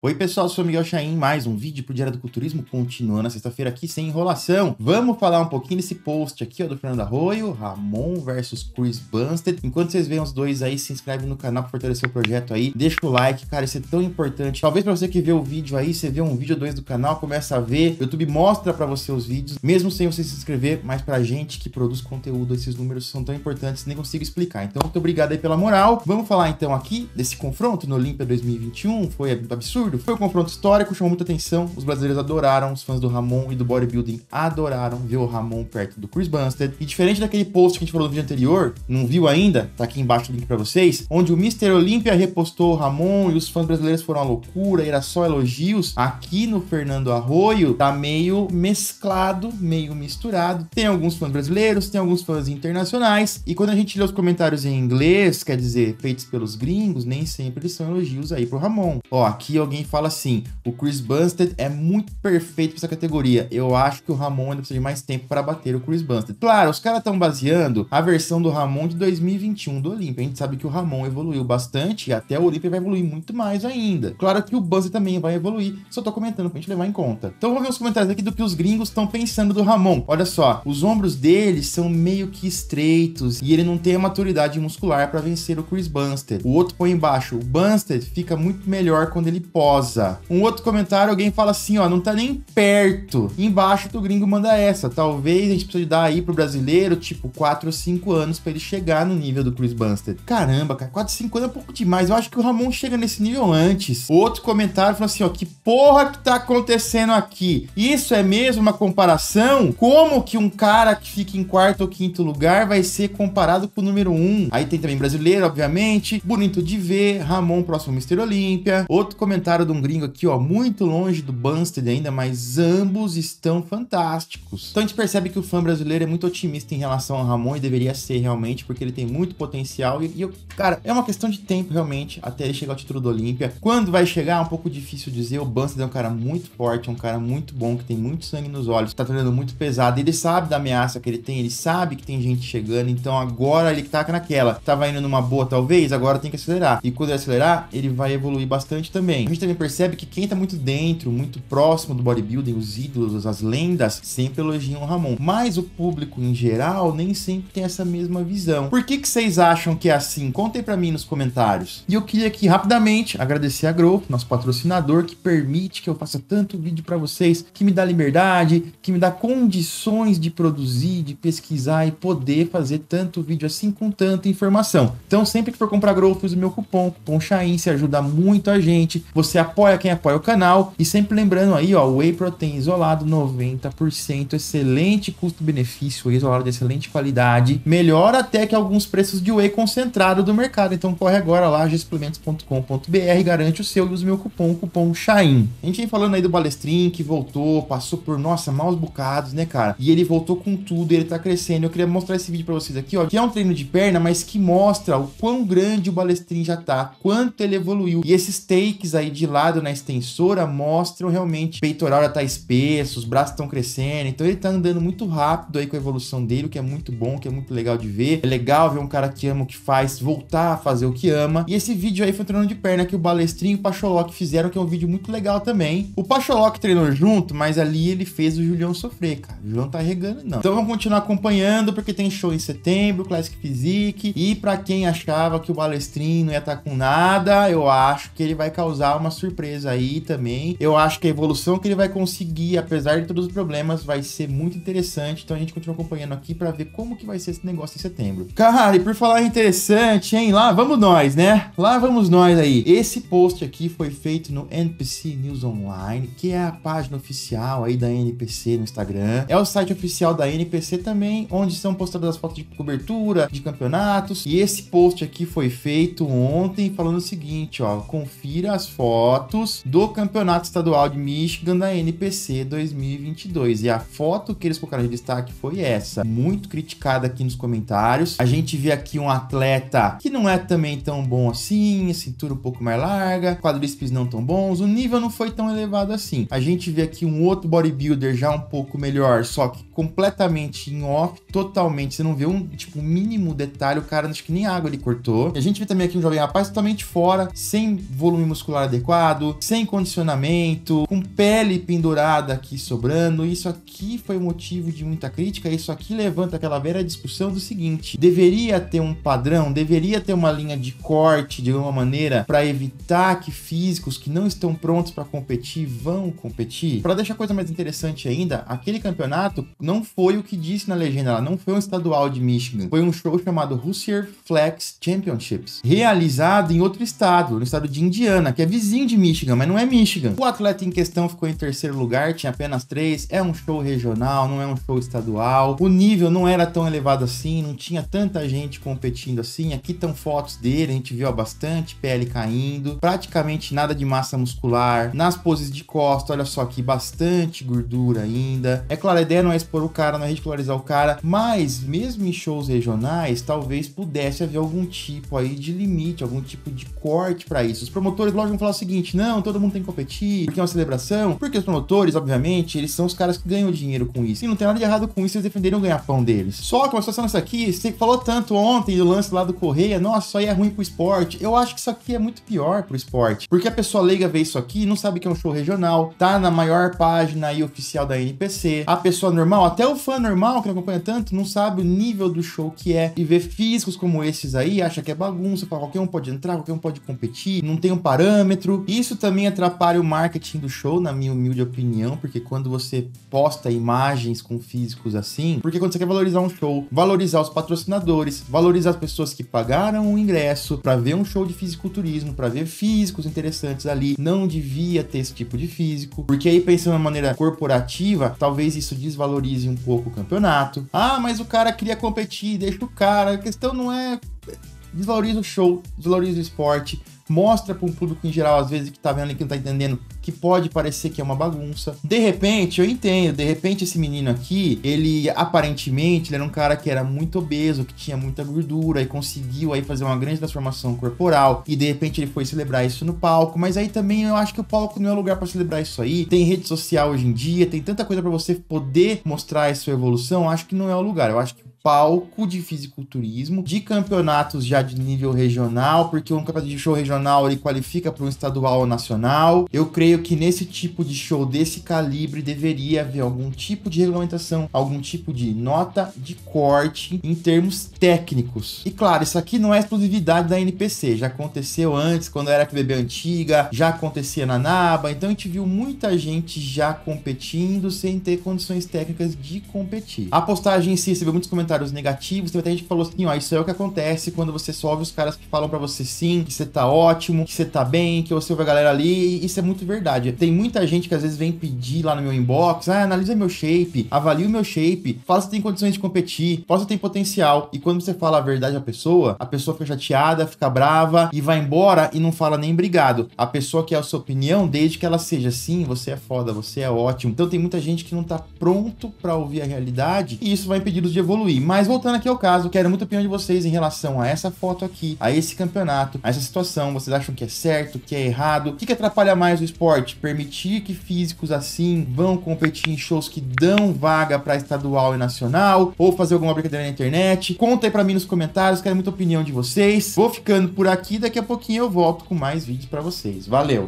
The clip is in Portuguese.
Oi pessoal, sou Miguel Chain, mais um vídeo pro Diário do Culturismo, continuando na sexta-feira aqui sem enrolação. Vamos falar um pouquinho desse post aqui, ó, do Fernando Arroio, Ramon versus Chris Bunsted. Enquanto vocês veem os dois aí, se inscreve no canal pra fortalecer o projeto aí, deixa o like, cara, isso é tão importante. Talvez pra você que vê o vídeo aí, você vê um vídeo ou dois do canal, começa a ver, o YouTube mostra pra você os vídeos, mesmo sem você se inscrever, mas pra gente que produz conteúdo, esses números são tão importantes, nem consigo explicar. Então, muito obrigado aí pela moral. Vamos falar então aqui desse confronto no Olímpia 2021, foi absurdo, absurdo. Foi um confronto histórico, chamou muita atenção. Os brasileiros adoraram, os fãs do Ramon e do bodybuilding adoraram ver o Ramon perto do Chris Bumstead. E diferente daquele post que a gente falou no vídeo anterior, não viu ainda? Tá aqui embaixo o link para vocês, onde o Mr. Olympia repostou o Ramon e os fãs brasileiros foram à loucura, era só elogios. Aqui no Fernando Arroio tá meio mesclado, meio misturado. Tem alguns fãs brasileiros, tem alguns fãs internacionais. E quando a gente lê os comentários em inglês, quer dizer, feitos pelos gringos, nem sempre eles são elogios aí pro Ramon. Ó, aqui alguém alguém fala assim: o Chris Bunstead é muito perfeito para essa categoria. Eu acho que o Ramon ainda precisa de mais tempo para bater o Chris Bunstead. Claro, os caras estão baseando a versão do Ramon de 2021 do Olympia. A gente sabe que o Ramon evoluiu bastante e até o Olympia vai evoluir muito mais ainda. Claro que o Bunstead também vai evoluir, só tô comentando pra gente levar em conta. Então vamos ver os comentários aqui do que os gringos estão pensando do Ramon. Olha só, os ombros dele são meio que estreitos e ele não tem a maturidade muscular para vencer o Chris Bunstead. O outro põe embaixo, o Bunstead fica muito melhor quando ele pode rosa. Um outro comentário, alguém fala assim, ó, não tá nem perto. Embaixo do gringo manda essa. Talvez a gente precise dar aí pro brasileiro, tipo, 4 ou 5 anos para ele chegar no nível do Chris Bumstead. Caramba, cara, 4 ou 5 anos é um pouco demais. Eu acho que o Ramon chega nesse nível antes. Outro comentário falou assim, ó, que porra que tá acontecendo aqui? Isso é mesmo uma comparação? Como que um cara que fica em quarto ou quinto lugar vai ser comparado com o número 1? Um? Aí tem também brasileiro, obviamente. Bonito de ver. Ramon, próximo Mister Olímpia. Outro comentário comentário de um gringo aqui, ó, muito longe do Bunsted ainda, mas ambos estão fantásticos. Então a gente percebe que o fã brasileiro é muito otimista em relação ao Ramon e deveria ser realmente, porque ele tem muito potencial. E, e cara, é uma questão de tempo realmente até ele chegar ao título do Olímpia. Quando vai chegar, é um pouco difícil dizer. O Bunsted é um cara muito forte, é um cara muito bom, que tem muito sangue nos olhos, tá treinando muito pesado. Ele sabe da ameaça que ele tem, ele sabe que tem gente chegando, então agora ele taca tá naquela. Tava indo numa boa, talvez, agora tem que acelerar. E quando ele acelerar, ele vai evoluir bastante também. A gente tá ele percebe que quem tá muito dentro, muito próximo do bodybuilding, os ídolos, as lendas, sempre elogiam o Ramon. Mas o público em geral nem sempre tem essa mesma visão. Por que que vocês acham que é assim? Contem para mim nos comentários. E eu queria aqui rapidamente agradecer a Grow, nosso patrocinador, que permite que eu faça tanto vídeo para vocês, que me dá liberdade, que me dá condições de produzir, de pesquisar e poder fazer tanto vídeo assim com tanta informação. Então sempre que for comprar Grow, use o meu cupom, cupom Chain, se ajuda muito a gente. Você apoia quem apoia o canal. E sempre lembrando aí, ó, Whey Protein isolado 90%, excelente custo-benefício, isolado de excelente qualidade. Melhor até que alguns preços de Whey concentrado do mercado. Então corre agora lá, gsupplementos.com.br, garante o seu e use meu cupom, cupom SHAIN. A gente vem falando aí do Balestrin, que voltou, passou por, nossa, maus bocados, né, cara? E ele voltou com tudo, ele tá crescendo. Eu queria mostrar esse vídeo pra vocês aqui, ó, que é um treino de perna, mas que mostra o quão grande o Balestrin já tá, quanto ele evoluiu. E esses takes aí de lado na extensora mostram realmente o peitoral já tá espesso, os braços estão crescendo. Então ele tá andando muito rápido aí com a evolução dele, o que é muito bom, o que é muito legal de ver. É legal ver um cara que ama o que faz voltar a fazer o que ama. E esse vídeo aí foi um treino de perna que o Balestrinho e o Pacholoc fizeram, que é um vídeo muito legal também. O Pacholoc treinou junto, mas ali ele fez o Julião sofrer, cara. O Julião tá regando, não. Então vamos continuar acompanhando, porque tem show em setembro, Classic Physique. E para quem achava que o Balestrinho não ia estar tá com nada, eu acho que ele vai causar uma surpresa aí também. Eu acho que a evolução que ele vai conseguir, apesar de todos os problemas, vai ser muito interessante. Então a gente continua acompanhando aqui para ver como que vai ser esse negócio em setembro. Cara, e por falar interessante, hein? Lá vamos nós, né? Lá vamos nós aí. Esse post aqui foi feito no NPC News Online, que é a página oficial aí da NPC no Instagram. É o site oficial da NPC também, onde são postadas as fotos de cobertura, de campeonatos. E esse post aqui foi feito ontem falando o seguinte, ó, confira as fotos fotos do Campeonato Estadual de Michigan da NPC 2022. E a foto que eles colocaram de destaque foi essa, muito criticada aqui nos comentários. A gente vê aqui um atleta que não é também tão bom assim, cintura um pouco mais larga, quadríceps não tão bons, o nível não foi tão elevado assim. A gente vê aqui um outro bodybuilder já um pouco melhor, só que completamente em off, totalmente, você não vê um tipo mínimo detalhe, o cara acho que nem água ele cortou. E a gente vê também aqui um jovem rapaz totalmente fora, sem volume muscular adequado adequado, sem condicionamento, com pele pendurada aqui sobrando. Isso aqui foi motivo de muita crítica. Isso aqui levanta aquela velha discussão do seguinte: deveria ter um padrão, deveria ter uma linha de corte de alguma maneira para evitar que físicos que não estão prontos para competir vão competir. Para deixar a coisa mais interessante ainda, aquele campeonato não foi o que disse na legenda, lá, não foi um estadual de Michigan, foi um show chamado Hoosier Flex Championships, realizado em outro estado, no estado de Indiana, que é vizinho de Michigan, mas não é Michigan. O atleta em questão ficou em terceiro lugar, tinha apenas três. É um show regional, não é um show estadual. O nível não era tão elevado assim, não tinha tanta gente competindo assim. Aqui estão fotos dele, a gente viu bastante pele caindo, praticamente nada de massa muscular. Nas poses de costa, olha só aqui, bastante gordura ainda. É claro, a ideia não é expor o cara, não é ridicularizar o cara, mas mesmo em shows regionais, talvez pudesse haver algum tipo aí de limite, algum tipo de corte para isso. Os promotores, lógico, vão falar o seguinte, seguinte, não, todo mundo tem que competir, porque é uma celebração, porque os promotores, obviamente, eles são os caras que ganham dinheiro com isso. E não tem nada de errado com isso, eles defenderem o ganha-pão deles. Só que uma situação nessa aqui, você falou tanto ontem do lance lá do Correia, nossa, isso aí é ruim pro esporte. Eu acho que isso aqui é muito pior pro esporte, porque a pessoa leiga vê isso aqui, não sabe que é um show regional, tá na maior página aí oficial da NPC. A pessoa normal, até o fã normal que não acompanha tanto, não sabe o nível do show que é e vê físicos como esses aí, acha que é bagunça, qualquer um pode entrar, qualquer um pode competir, não tem um parâmetro. Isso também atrapalha o marketing do show, na minha humilde opinião, porque quando você posta imagens com físicos assim, porque quando você quer valorizar um show, valorizar os patrocinadores, valorizar as pessoas que pagaram o ingresso para ver um show de fisiculturismo, para ver físicos interessantes ali, não devia ter esse tipo de físico, porque aí pensando de maneira corporativa, talvez isso desvalorize um pouco o campeonato. Ah, mas o cara queria competir, deixa o cara. A questão não é desvaloriza o show, desvaloriza o esporte, mostra para um público em geral, às vezes, que tá vendo e que não tá entendendo, que pode parecer que é uma bagunça. De repente, eu entendo, de repente esse menino aqui, ele aparentemente ele era um cara que era muito obeso, que tinha muita gordura e conseguiu aí fazer uma grande transformação corporal e de repente ele foi celebrar isso no palco, mas aí também eu acho que o palco não é lugar para celebrar isso aí. Tem rede social hoje em dia, tem tanta coisa para você poder mostrar a sua evolução, acho que não é o lugar. Eu acho que palco de fisiculturismo, de campeonatos já de nível regional, porque um campeonato de show regional ele qualifica para um estadual ou nacional. Eu creio que nesse tipo de show desse calibre deveria haver algum tipo de regulamentação, algum tipo de nota de corte em termos técnicos. E claro, isso aqui não é exclusividade da NPC, já aconteceu antes, quando era bebê antiga, já acontecia na NABA, então a gente viu muita gente já competindo sem ter condições técnicas de competir. A postagem em si recebeu muitos comentários comentários negativos, teve até gente que falou assim, ó, isso é o que acontece quando você só ouve os caras que falam para você sim, que você tá ótimo, que você tá bem, que você ouve a galera ali, isso é muito verdade. Tem muita gente que às vezes vem pedir lá no meu inbox, ah, analisa meu shape, avalia o meu shape, fala se tem condições de competir, fala se tem potencial. E quando você fala a verdade à pessoa, a pessoa fica chateada, fica brava e vai embora e não fala nem obrigado. A pessoa quer a sua opinião, desde que ela seja sim, você é foda, você é ótimo. Então tem muita gente que não tá pronto para ouvir a realidade e isso vai impedir los de evoluir mas voltando aqui ao caso, quero muito a opinião de vocês em relação a essa foto aqui, a esse campeonato, a essa situação. Vocês acham que é certo, que é errado? O que, que atrapalha mais o esporte? Permitir que físicos assim vão competir em shows que dão vaga para estadual e nacional? Ou fazer alguma brincadeira na internet? Conta aí pra mim nos comentários, quero muita opinião de vocês. Vou ficando por aqui, daqui a pouquinho eu volto com mais vídeos para vocês. Valeu!